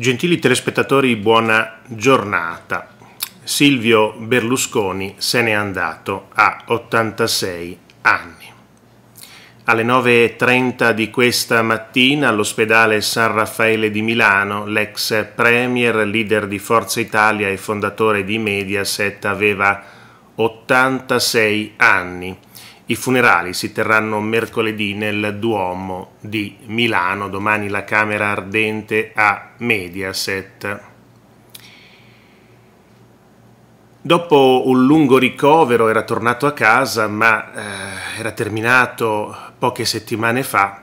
Gentili telespettatori, buona giornata. Silvio Berlusconi se n'è andato a 86 anni. Alle 9.30 di questa mattina all'ospedale San Raffaele di Milano, l'ex premier, leader di Forza Italia e fondatore di Mediaset aveva 86 anni i funerali si terranno mercoledì nel Duomo di Milano, domani la Camera Ardente a Mediaset. Dopo un lungo ricovero era tornato a casa, ma eh, era terminato poche settimane fa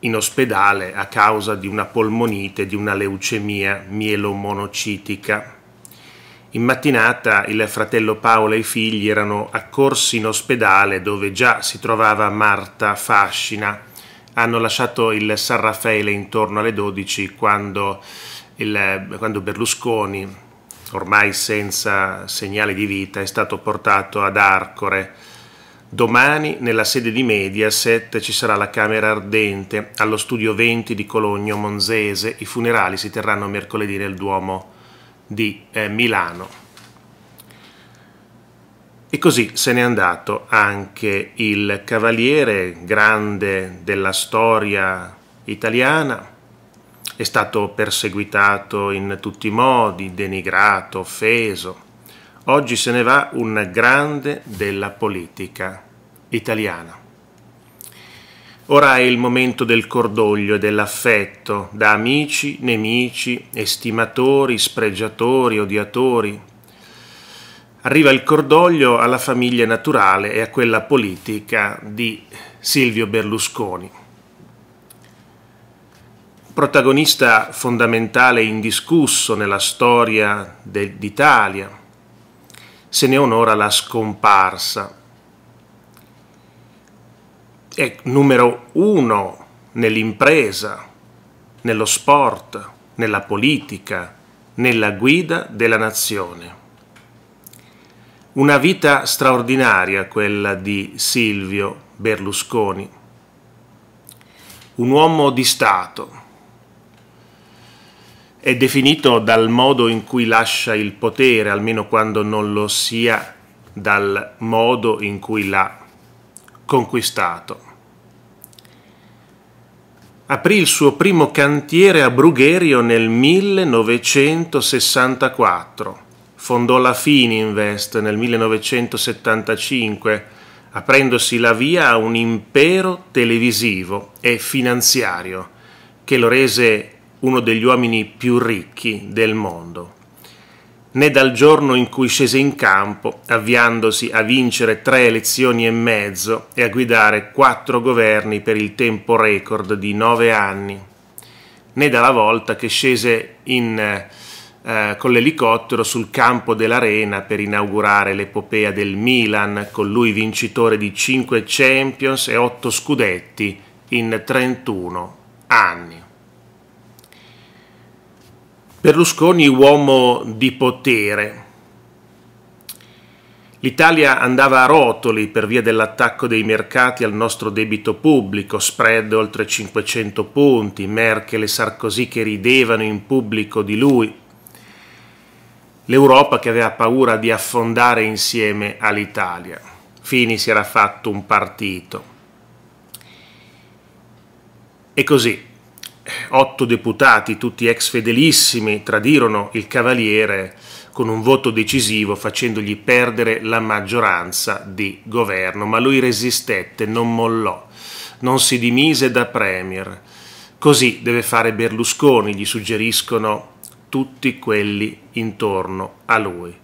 in ospedale a causa di una polmonite, di una leucemia mielomonocitica. In mattinata il fratello Paolo e i figli erano accorsi in ospedale dove già si trovava Marta Fascina. Hanno lasciato il San Raffaele intorno alle 12 quando, il, quando Berlusconi, ormai senza segnale di vita, è stato portato ad Arcore. Domani nella sede di Mediaset ci sarà la Camera Ardente, allo studio 20 di Cologno Monzese. I funerali si terranno mercoledì nel Duomo di eh, Milano. E così se n'è andato anche il cavaliere grande della storia italiana, è stato perseguitato in tutti i modi, denigrato, offeso. Oggi se ne va un grande della politica italiana. Ora è il momento del cordoglio e dell'affetto, da amici, nemici, estimatori, spregiatori, odiatori. Arriva il cordoglio alla famiglia naturale e a quella politica di Silvio Berlusconi. Protagonista fondamentale e indiscusso nella storia d'Italia, se ne onora la scomparsa è numero uno nell'impresa, nello sport, nella politica, nella guida della nazione. Una vita straordinaria quella di Silvio Berlusconi, un uomo di Stato. È definito dal modo in cui lascia il potere, almeno quando non lo sia dal modo in cui l'ha conquistato aprì il suo primo cantiere a Brugherio nel 1964. Fondò la Fininvest nel 1975, aprendosi la via a un impero televisivo e finanziario che lo rese uno degli uomini più ricchi del mondo né dal giorno in cui scese in campo, avviandosi a vincere tre elezioni e mezzo e a guidare quattro governi per il tempo record di nove anni, né dalla volta che scese in, eh, eh con l'elicottero sul campo dell'arena per inaugurare l'epopea del Milan, con lui vincitore di cinque Champions e otto scudetti in 31 anni. Berlusconi uomo di potere. L'Italia andava a rotoli per via dell'attacco dei mercati al nostro debito pubblico, spread oltre 500 punti, Merkel e Sarkozy che ridevano in pubblico di lui. L'Europa che aveva paura di affondare insieme all'Italia. Fini si era fatto un partito. E così otto deputati, tutti ex fedelissimi, tradirono il Cavaliere con un voto decisivo facendogli perdere la maggioranza di governo, ma lui resistette, non mollò, non si dimise da premier. Così deve fare Berlusconi, gli suggeriscono tutti quelli intorno a lui.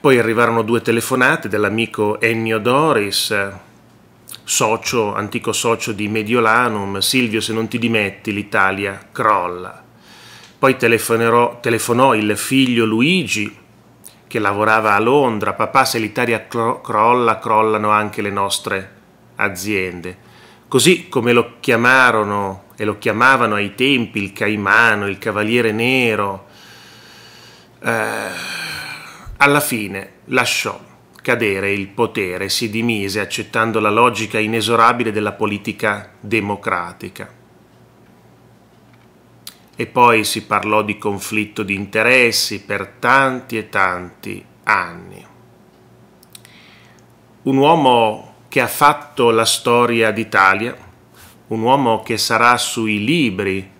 Poi arrivarono due telefonate dell'amico Ennio Doris, socio, antico socio di Mediolanum, Silvio se non ti dimetti l'Italia crolla. Poi telefonò il figlio Luigi che lavorava a Londra, papà se l'Italia crolla, crollano anche le nostre aziende. Così come lo chiamarono e lo chiamavano ai tempi il Caimano, il Cavaliere Nero, eh, alla fine lasciò cadere il potere si dimise accettando la logica inesorabile della politica democratica. E poi si parlò di conflitto di interessi per tanti e tanti anni. Un uomo che ha fatto la storia d'Italia, un uomo che sarà sui libri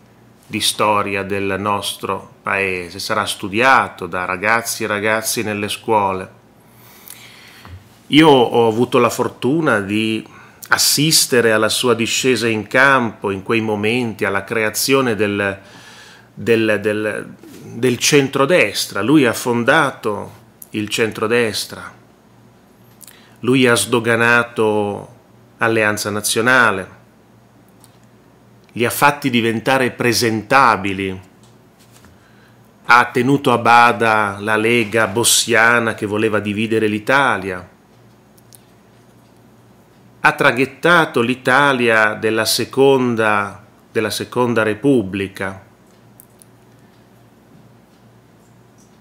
di storia del nostro paese, sarà studiato da ragazzi e ragazzi nelle scuole io ho avuto la fortuna di assistere alla sua discesa in campo in quei momenti, alla creazione del, del, del, del centrodestra. Lui ha fondato il centrodestra, lui ha sdoganato Alleanza Nazionale, li ha fatti diventare presentabili, ha tenuto a bada la Lega bossiana che voleva dividere l'Italia ha traghettato l'Italia della seconda, della seconda Repubblica.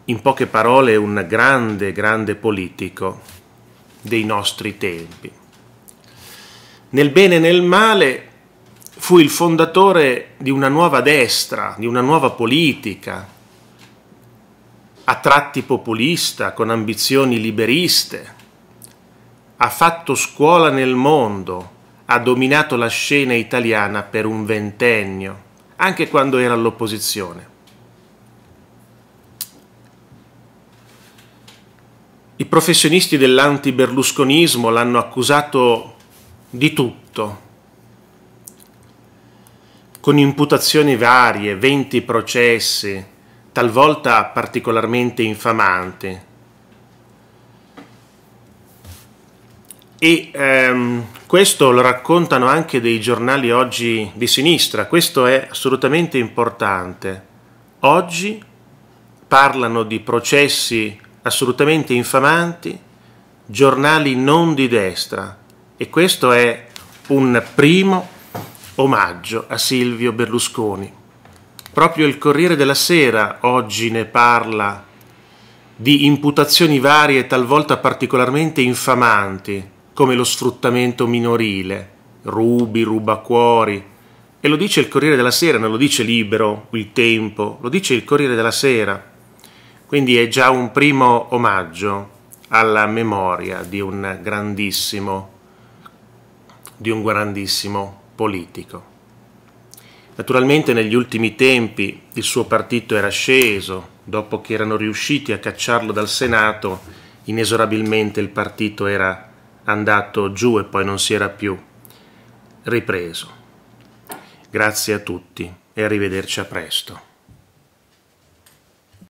In poche parole un grande, grande politico dei nostri tempi. Nel bene e nel male fu il fondatore di una nuova destra, di una nuova politica, a tratti populista, con ambizioni liberiste ha fatto scuola nel mondo, ha dominato la scena italiana per un ventennio, anche quando era all'opposizione. I professionisti dell'anti-berlusconismo l'hanno accusato di tutto, con imputazioni varie, 20 processi, talvolta particolarmente infamanti E ehm, questo lo raccontano anche dei giornali oggi di sinistra, questo è assolutamente importante. Oggi parlano di processi assolutamente infamanti, giornali non di destra e questo è un primo omaggio a Silvio Berlusconi. Proprio il Corriere della Sera oggi ne parla di imputazioni varie, talvolta particolarmente infamanti, come lo sfruttamento minorile, rubi, rubacuori. E lo dice il Corriere della Sera, non lo dice Libero, Il Tempo, lo dice il Corriere della Sera. Quindi è già un primo omaggio alla memoria di un grandissimo, di un grandissimo politico. Naturalmente negli ultimi tempi il suo partito era sceso, dopo che erano riusciti a cacciarlo dal Senato, inesorabilmente il partito era sceso andato giù e poi non si era più ripreso. Grazie a tutti e arrivederci a presto.